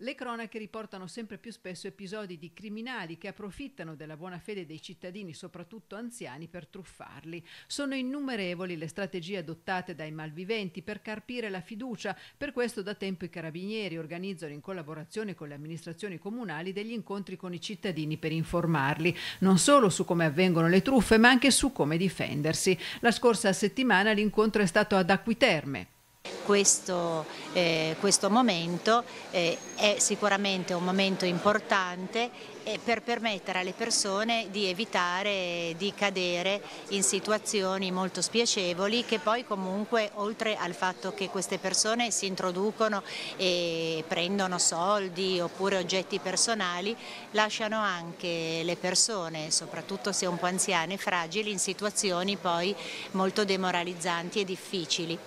Le cronache riportano sempre più spesso episodi di criminali che approfittano della buona fede dei cittadini, soprattutto anziani, per truffarli. Sono innumerevoli le strategie adottate dai malviventi per carpire la fiducia. Per questo da tempo i carabinieri organizzano in collaborazione con le amministrazioni comunali degli incontri con i cittadini per informarli, non solo su come avvengono le truffe, ma anche su come difendersi. La scorsa settimana l'incontro è stato ad Acquiterme questo, eh, questo momento eh, è sicuramente un momento importante eh, per permettere alle persone di evitare di cadere in situazioni molto spiacevoli che poi comunque oltre al fatto che queste persone si introducono e prendono soldi oppure oggetti personali lasciano anche le persone soprattutto se un po' anziane fragili in situazioni poi molto demoralizzanti e difficili.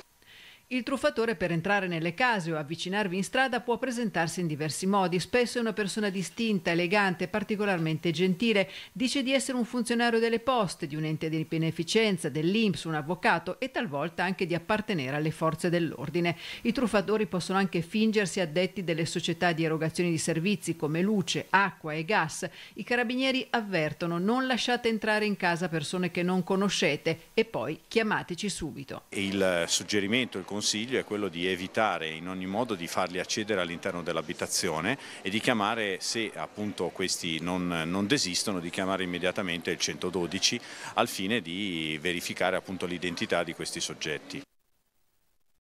Il truffatore per entrare nelle case o avvicinarvi in strada può presentarsi in diversi modi. Spesso è una persona distinta, elegante, particolarmente gentile. Dice di essere un funzionario delle poste, di un ente di beneficenza, dell'Inps, un avvocato e talvolta anche di appartenere alle forze dell'ordine. I truffatori possono anche fingersi addetti delle società di erogazione di servizi come luce, acqua e gas. I carabinieri avvertono non lasciate entrare in casa persone che non conoscete e poi chiamateci subito. Il suggerimento, il consiglio consiglio è quello di evitare in ogni modo di farli accedere all'interno dell'abitazione e di chiamare, se appunto questi non, non desistono, di chiamare immediatamente il 112 al fine di verificare appunto l'identità di questi soggetti.